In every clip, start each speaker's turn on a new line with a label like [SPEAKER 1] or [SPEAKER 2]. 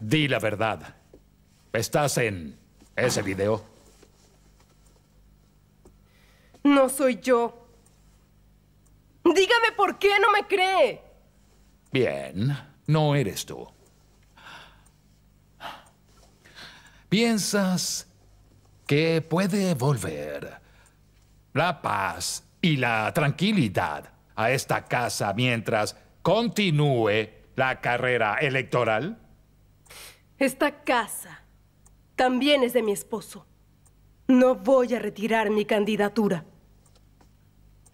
[SPEAKER 1] Di la verdad. ¿Estás en ese video?
[SPEAKER 2] No soy yo. Dígame por qué no me cree.
[SPEAKER 1] Bien, no eres tú. ¿Piensas que puede volver la paz y la tranquilidad a esta casa mientras continúe la carrera electoral?
[SPEAKER 2] Esta casa también es de mi esposo. No voy a retirar mi candidatura.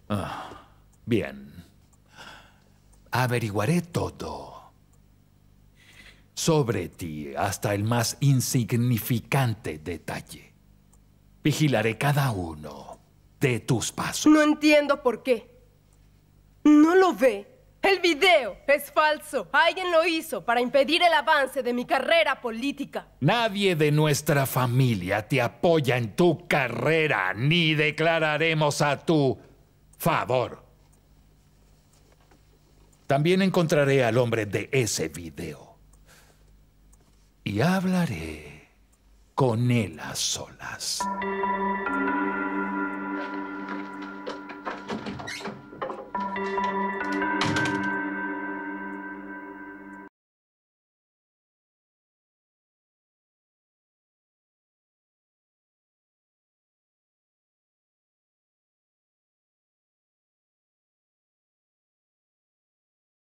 [SPEAKER 1] Ah, bien. Averiguaré todo. Sobre ti hasta el más insignificante detalle. Vigilaré cada uno de tus
[SPEAKER 2] pasos. No entiendo por qué. ¿No lo ve? El video es falso. Alguien lo hizo para impedir el avance de mi carrera política.
[SPEAKER 1] Nadie de nuestra familia te apoya en tu carrera, ni declararemos a tu favor. También encontraré al hombre de ese video. Y hablaré con él a solas.